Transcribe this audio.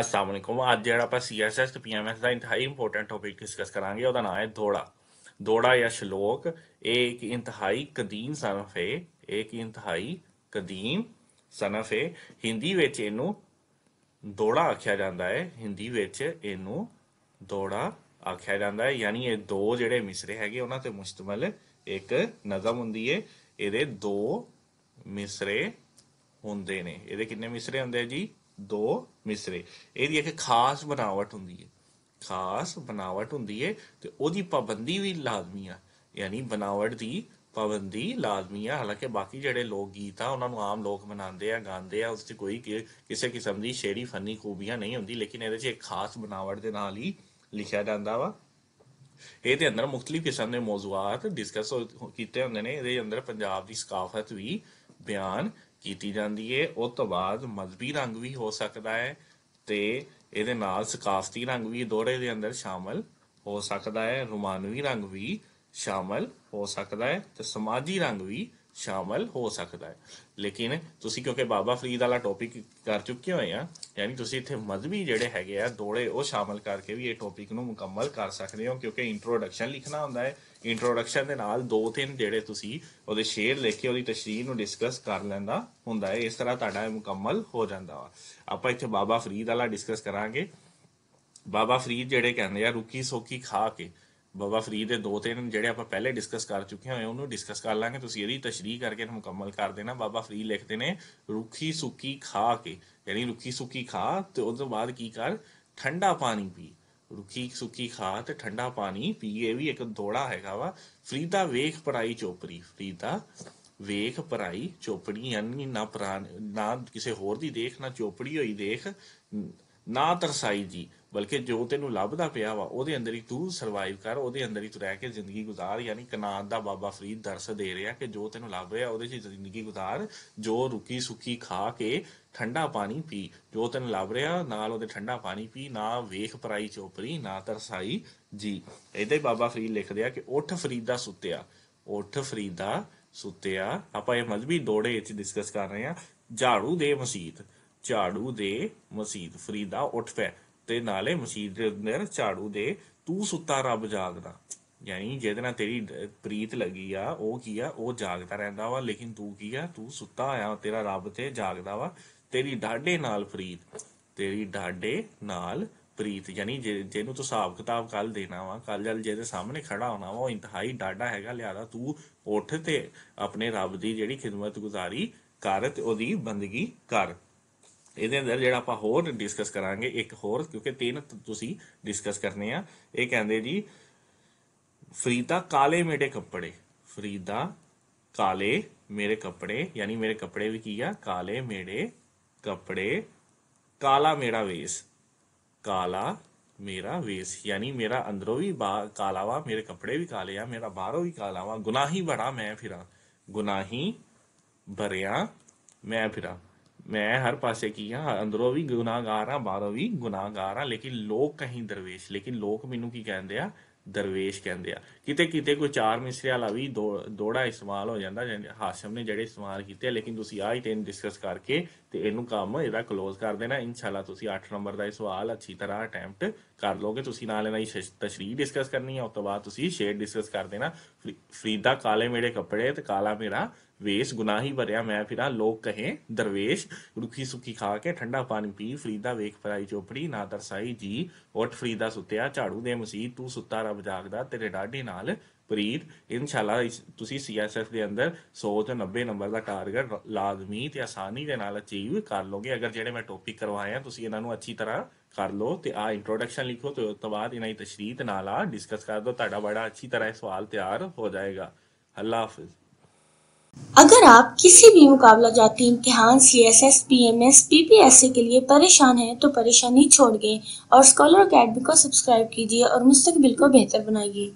ਅਸਲਾਮ ਅਲੈਕੁਮ ਅੱਜ ਜਿਹੜਾ ਆਪਾਂ ਸੀਐਸਐਸ ਤੇ ਪੀਐਮਐਸ ਦਾ ਇੰਤਹਾਈ ਇੰਪੋਰਟੈਂਟ ਟੌਪਿਕ ਡਿਸਕਸ ਕਰਾਂਗੇ ਉਹਦਾ ਨਾਮ ਹੈ ਦੋੜਾ ਦੋੜਾ ਜਾਂ ਸ਼ਲੋਕ ਇਹ ਇੱਕ ਇੰਤਹਾਈ ਕਦੀਮ ਸਨਫ ਹੈ ਇੱਕ ਇੰਤਹਾਈ ਕਦੀਮ ਸਨਫ ਹੈ ਹਿੰਦੀ ਵਿੱਚ ਇਹਨੂੰ ਦੋੜਾ ਆਖਿਆ ਜਾਂਦਾ ਹੈ ਹਿੰਦੀ ਵਿੱਚ ਇਹਨੂੰ ਦੋੜਾ ਆਖਿਆ ਜਾਂਦਾ ਹੈ ਯਾਨੀ ਇਹ ਦੋ ਜਿਹੜੇ ਮਿਸਰੇ ਹੈਗੇ ਉਹਨਾਂ ਤੇ ਮੁਸ਼ਤਮਲ ਇੱਕ ਨਜ਼ਮ ਹੁੰਦੀ ਹੈ ਇਹਦੇ ਦੋ ਮਿਸਰੇ ਹੁੰਦੇ ਨੇ ਇਹਦੇ ਕਿੰਨੇ ਮਿਸਰੇ ਹੁੰਦੇ ਜੀ ਦੋ ਮਿਸਰੇ ਇਹਦੀ ਇੱਕ ਖਾਸ ਬਣਾਵਟ ਹੁੰਦੀ ਹੈ ਖਾਸ ਬਣਾਵਟ ਹੁੰਦੀ ਹੈ ਤੇ ਉਹਦੀ ਪਾਬੰਦੀ ਵੀ ਲਾਜ਼ਮੀ ਆ ਯਾਨੀ ਬਣਾਵਟ ਦੀ ਪਾਬੰਦੀ ਲਾਜ਼ਮੀ ਆ ਹਾਲਾਂਕਿ ਬਾਕੀ ਜਿਹੜੇ ਲੋਕ ਗੀਤ ਆ ਉਹਨਾਂ ਨੂੰ ਆਮ ਲੋਕ ਮਨਾਉਂਦੇ ਆ ਗਾਉਂਦੇ ਆ ਉਸ 'ਚ ਕੋਈ ਕਿਸੇ ਕਿਸਮ ਦੀ ਸ਼ੇਰੀ ਫਨੀ ਖੂਬੀਆਂ ਨਹੀਂ ਹੁੰਦੀ ਲੇਕਿਨ ਇਹਦੇ 'ਚ ਇੱਕ ਖਾਸ ਬਣਾਵਟ ਦੇ ਨਾਲ ਹੀ ਲਿਖਿਆ ਜਾਂਦਾ ਵਾ ਇਹਦੇ ਅੰਦਰ ਮੁxtਲਿਫ ਕਿਸਮ ਦੇ ਮੌਜ਼ੂਆਤ ਡਿਸਕਸ ਕੀਤੇ ਹੁੰਦੇ ਨੇ ਇਹਦੇ ਅੰਦਰ ਪੰਜਾਬ ਦੀ ਸਕਾਫਤ ਵੀ ਬਿਆਨ ਕੀਤੀ ਜਾਂਦੀ ਹੈ ਉਸ ਤੋਂ ਬਾਅਦ ਮਜ਼ਬੀ ਰੰਗ ਵੀ ਹੋ ਸਕਦਾ ਹੈ ਤੇ ਇਹਦੇ ਨਾਲ ਸਕਾਫਤੀ ਰੰਗ ਵੀ ਦੋਹਰੇ ਦੇ ਅੰਦਰ ਸ਼ਾਮਲ ਹੋ ਸਕਦਾ ਹੈ ਰੁਮਾਨਵੀ ਰੰਗ ਵੀ ਸ਼ਾਮਲ ਹੋ ਸਕਦਾ ਹੈ ਤੇ ਸਮਾਜੀ ਰੰਗ ਵੀ ਸ਼ਾਮਲ ਹੋ ਸਕਦਾ ਹੈ ਲੇਕਿਨ ਤੁਸੀਂ ਕਿਉਂਕਿ ਬਾਬਾ ਫਰੀਦ ਵਾਲਾ ਟੌਪਿਕ ਕਰ ਚੁੱਕੇ ਹੋਏ ਆ ਯਾਨੀ ਤੁਸੀਂ ਇੱਥੇ ਮਜ਼ਬੀ ਜਿਹੜੇ ਹੈਗੇ ਆ ਦੋੜੇ ਉਹ ਸ਼ਾਮਲ ਕਰਕੇ ਵੀ ਇਹ ਟੌਪਿਕ ਨੂੰ ਮੁਕੰਮਲ ਕਰ ਸਕਦੇ ਹੋ ਕਿਉਂਕਿ ਇੰਟਰੋਡਕਸ਼ਨ ਲਿਖਣਾ ਹੁੰਦਾ ਹੈ ਇੰਟਰੋਡਕਸ਼ਨ ਦੇ ਨਾਲ ਦੋ ਤਿੰਨ ਜਿਹੜੇ ਤੁਸੀਂ ਉਹਦੇ ਸ਼ੇਅਰ ਲਿਖ ਕੇ ਉਹਦੀ ਤਸ਼ਰੀਹ ਨੂੰ ਡਿਸਕਸ ਕਰ ਲੈਂਦਾ ਹੁੰਦਾ ਹੈ ਇਸ ਤਰ੍ਹਾਂ ਤੁਹਾਡਾ ਮੁਕੰਮਲ ਹੋ ਜਾਂਦਾ ਵਾ ਆਪਾਂ ਇੱਥੇ ਬਾਬਾ ਫਰੀਦ ਵਾਲਾ ਡਿਸਕਸ ਕਰਾਂਗੇ ਬਾਬਾ ਫਰੀਦ ਜਿਹੜੇ ਕਹਿੰਦੇ ਆ ਰੁਕੀ ਸੋਕੀ ਖਾ ਕੇ ਬਾਬਾ ਫਰੀਦ ਦੇ ਦੋ ਤਿੰਨ ਜਿਹੜੇ ਆਪਾਂ ਪਹਿਲੇ ਡਿਸਕਸ ਕਰ ਚੁੱਕੇ ਹਾਂ ਉਹਨੂੰ ਡਿਸਕਸ ਕਰ ਲਾਂਗੇ ਤੁਸੀਂ ਇਹਦੀ ਤਸ਼ਰੀਹ ਕਰਕੇ ਮੁਕੰਮਲ ਕਰ ਦੇਣਾ ਬਾਬਾ ਫਰੀਦ ਲਿਖਦੇ ਨੇ ਰੁੱਖੀ ਸੁੱਕੀ ਖਾ ਕੇ ਯਾਨੀ ਰੁੱਖੀ ਸੁੱਕੀ ਖਾ ਤੇ ਉਸ ਤੋਂ ਬਾਅਦ ਕੀ ਕਰ ਠੰਡਾ ਪਾਣੀ ਪੀ ਰੁੱਖੀ ਸੁੱਕੀ ਖਾ ਤੇ ਠੰਡਾ ਪਾਣੀ ਪੀ ਇਹ ਵੀ ਇੱਕ ਦੋੜਾ ਹੈਗਾ ਵਾ ਫਰੀਦਾ ਵੇਖ ਪਰਾਈ ਚੋਪੜੀ ਫਰੀਦਾ ਵੇਖ ਪਰਾਈ ਚੋਪੜੀ ਯਾਨੀ ਨਾ ਪ੍ਰਾਨ ਨਾ ਕਿਸੇ ਹੋਰ ਦੀ ਦੇਖ ਨਾ ਚੋਪੜੀ ਹੋਈ ਦੇਖ ਨਾ ਤਰਸਾਈ ਜੀ ਬਲਕਿ ਜੋ ਤੈਨੂੰ ਲੱਭਦਾ ਪਿਆ ਵਾ ਉਹਦੇ ਅੰਦਰ ਹੀ ਤੂੰ ਸਰਵਾਈਵ ਕਰ ਉਹਦੇ ਅੰਦਰ ਹੀ ਤੂੰ ਰਹਿ ਕੇ ਜ਼ਿੰਦਗੀ ਗੁਜ਼ਾਰ ਯਾਨੀ ਕਨਾਨ ਦਾ ਬਾਬਾ ਫਰੀਦ ਦਰਸ ਦੇ ਰਿਹਾ ਕਿ ਜੋ ਤੈਨੂੰ ਲੱਭ ਰਿਹਾ ਉਹਦੇ 'ਚ ਜ਼ਿੰਦਗੀ ਗੁਜ਼ਾਰ ਜੋ ਰੁਕੀ ਸੁੱਕੀ ਖਾ ਕੇ ਠੰਡਾ ਪਾਣੀ ਪੀ ਜੋ ਤੈਨੂੰ ਲੱਭ ਰਿਹਾ ਨਾਲ ਉਹਦੇ ਠੰਡਾ ਪਾਣੀ ਪੀ ਨਾ ਵੇਖ ਪਰਾਈ ਚੋਪਰੀ ਨਾ ਤਰਸਾਈ ਜੀ ਇਹਦੇ ਬਾਬਾ ਫਰੀਦ ਲਿਖਦੇ ਆ ਕਿ ਉਠ ਫਰੀਦਾ ਸੁੱਤਿਆ ਉਠ ਫਰੀਦਾ ਸੁੱਤਿਆ ਆਪਾਂ ਇਹ ਮਜ਼ਬੀ ਦੋੜੇ ਇੱਥੇ ਡਿਸਕਸ ਕਰ ਰਹੇ ਆ ਝਾੜੂ ਦੇ ਮਸੀਤ ਝਾੜੂ ਦੇ ਮਸੀਤ ਫਰੀਦਾ ਉੱਠ ਪੈ ਤੇ ਨਾਲੇ ਮਸਜਿਦ ਦੇ ਅੰਦਰ ਝਾੜੂ ਦੇ ਤੂੰ ਸੁੱਤਾ ਰੱਬ ਜਾਗਦਾ ਯਾਨੀ ਜਿਹਦੇ ਨਾਲ ਤੇਰੀ ਪ੍ਰੀਤ ਲੱਗੀ ਆ ਉਹ ਕੀ ਆ ਉਹ ਜਾਗਦਾ ਰਹਿੰਦਾ ਵਾ ਲੇਕਿਨ ਤੂੰ ਕੀ ਆ ਤੂੰ ਸੁੱਤਾ ਆ ਤੇਰਾ ਰੱਬ ਤੇ ਜਾਗਦਾ ਵਾ ਤੇਰੀ ਢਾਡੇ ਨਾਲ ਪ੍ਰੀਤ ਤੇਰੀ ਢਾਡੇ ਨਾਲ ਪ੍ਰੀਤ ਯਾਨੀ ਜਿਹਨੂੰ ਤੂੰ ਹਿਸਾਬ ਕਿਤਾਬ ਕੱਲ ਦੇਣਾ ਵਾ ਕੱਲ ਜਲ ਜਿਹਦੇ ਸਾਹਮਣੇ ਖੜਾ ਹੋਣਾ ਵਾ ਉਹ ਇੰਤਹਾਈ ਡਾਡਾ ਹੈਗਾ ਲਿਆਦਾ ਤੂੰ ਉੱਠ ਤੇ ਆਪਣੇ ਰੱਬ ਦੀ ਜਿਹੜੀ ਖਿਦਮਤ ਗੁਜ਼ਾਰੀ ਕਰ ਤੇ ਉਹਦੀ ਬੰਦਗੀ ਕਰ ਇਹਦੇ ਅੰਦਰ ਜਿਹੜਾ ਆਪਾਂ ਹੋਰ ਡਿਸਕਸ ਕਰਾਂਗੇ ਇੱਕ ਹੋਰ ਕਿਉਂਕਿ ਤਿੰਨ ਤੁਸੀਂ ਡਿਸਕਸ ਕਰਨੇ ਆ ਇਹ ਕਹਿੰਦੇ ਜੀ ਫਰੀਦਾ ਕਾਲੇ ਮੇਰੇ ਕੱਪੜੇ ਫਰੀਦਾ ਕਾਲੇ ਮੇਰੇ ਕੱਪੜੇ ਯਾਨੀ ਮੇਰੇ ਕੱਪੜੇ ਵੀ ਕੀ ਆ ਕਾਲੇ ਮੇਰੇ ਕੱਪੜੇ ਕਾਲਾ ਮੇਰਾ ਵੇਸ ਕਾਲਾ ਮੇਰਾ ਵੇਸ ਯਾਨੀ ਮੇਰਾ ਅੰਦਰੋਂ ਵੀ ਕਾਲਾ ਵਾ ਮੇਰੇ ਕੱਪੜੇ ਵੀ ਕਾਲੇ ਆ ਮੇਰਾ ਬਾਹਰੋਂ ਵੀ ਕਾਲਾ ਵਾ ਗੁਨਾਹੀ ਬੜਾ ਮੈਂ ਫਿਰਾਂ ਗੁਨਾਹੀ ਭਰਿਆ ਮੈਂ ਫਿਰਾਂ ਮੈਂ ਹਰ ਪਾਸੇ ਕੀ ਆ ਅੰਦਰੋਂ ਵੀ ਗੁਨਾਹਗਾਰ ਆ ਬਾਹਰੋਂ ਵੀ ਗੁਨਾਹਗਾਰ ਆ ਲੇਕਿਨ ਲੋਕ ਕਹੀਂ ਦਰਵੇਸ਼ ਲੇਕਿਨ ਲੋਕ ਮੈਨੂੰ ਕੀ ਕਹਿੰਦੇ ਆ ਦਰਵੇਸ਼ ਕਹਿੰਦੇ ਆ ਕਿਤੇ ਕਿਤੇ ਕੋਈ ਚਾਰ ਮਿਸਰੇ ਵਾਲਾ ਵੀ ਦੋੜਾ ਇਸਤੇਮਾਲ ਹੋ ਜਾਂਦਾ ਹਾਸ਼ਮ ਨੇ ਜਿਹੜੇ ਇਸਤੇਮਾਲ ਕੀਤੇ ਲੇਕਿਨ ਤੁਸੀਂ ਆਹ ਹੀ ਟੈਨ ਡਿਸਕਸ ਕਰਕੇ ਤੇ ਇਹਨੂੰ ਕੰਮ ਇਹਦਾ ক্লোਜ਼ ਕਰ ਦੇਣਾ ਇਨਸ਼ਾਅੱਲਾ ਤੁਸੀਂ 8 ਨੰਬਰ ਦਾ ਇਹ ਸਵਾਲ ਅੱਛੀ ਤਰ੍ਹਾਂ ਅਟੈਂਪਟ ਕਰ ਲੋਗੇ ਤੁਸੀਂ ਨਾਲ ਇਹਨਾਂ ਦੀ ਤਸ਼ਰੀਹ ਡਿਸਕਸ ਕਰਨੀ ਹੈ ਉਸ ਤੋਂ ਬਾਅਦ ਤੁਸੀਂ ਸ਼ੇਡ ਡਿਸਕਸ ਕਰ ਦੇਣਾ ਫਰੀਦਾ ਕਾਲੇ ਮੇਰੇ ਕੱਪੜੇ ਤੇ ਕਾਲਾ ਮੇਰਾ ਵੇਸ ਗੁਨਾਹੀ ਭਰਿਆ ਮੈਂ ਫਿਰਾ ਲੋਕ ਕਹੇ ਦਰਵੇਸ਼ ਰੁਖੀ ਸੁਖੀ ਖਾ ਕੇ ਠੰਡਾ ਪਾਣੀ ਪੀ ਫਰੀਦਾ ਵੇਖ ਫਰਾਈ ਚੋਪੜੀ ਨਾ ਦਰਸਾਈ ਜੀ ਉੱਠ ਫਰੀਦਾ ਸੁੱਤਿਆ ਝਾੜੂ ਦੇ ਮਸੀਹ ਤੂੰ ਸੁੱਤਾ ਰੱਬ ਜਾਗਦਾ ਤੇਰੇ ਡਾਢੇ ਨਾਲ ਪ੍ਰੀਤ ਇਨਸ਼ਾਅੱਲਾ ਤੁਸੀਂ ਸੀਐਸਐਫ ਦੇ ਅੰਦਰ 100 ਤੋਂ 90 ਨੰਬਰ ਦਾ ਟਾਰਗੇਟ ਲਾਜ਼ਮੀ ਤੇ ਆਸਾਨੀ ਦੇ ਨਾਲ ਅਚੀਵ ਕਰ ਲੋਗੇ ਅਗਰ ਜਿਹੜੇ ਮੈਂ ਟੌਪਿਕ ਕਰਵਾਏ ਆ ਤੁਸੀਂ ਇਹਨਾਂ ਨੂੰ ਅੱਛੀ ਤਰ੍ਹਾਂ ਕਰ ਲੋ ਤੇ ਆ ਇੰਟਰੋਡਕਸ਼ਨ ਲਿਖੋ ਤੇ ਉਸ ਤੋਂ ਬਾਅਦ ਇਹਨਾਂ ਦੀ ਤਸ਼ਰੀਹ ਨਾਲ ਆ ਡਿਸਕਸ ਕਰ ਦੋ ਤੁਹਾਡਾ ਬੜਾ ਅੱਛੀ ਤਰ੍ਹਾਂ ਸਵਾਲ ਤਿਆਰ ਹੋ ਜਾਏਗਾ ਅੱਲਾਹ ਹਾਫਿਜ਼ अगर आप किसी भी मुकाबला जाती इम्तहान C S S P M S P P S A के लिए परेशान हैं तो परेशानी छोड़ गए और स्कॉलर अकेडमी को सब्सक्राइब कीजिए और मुस्तबिल को बेहतर बनाइए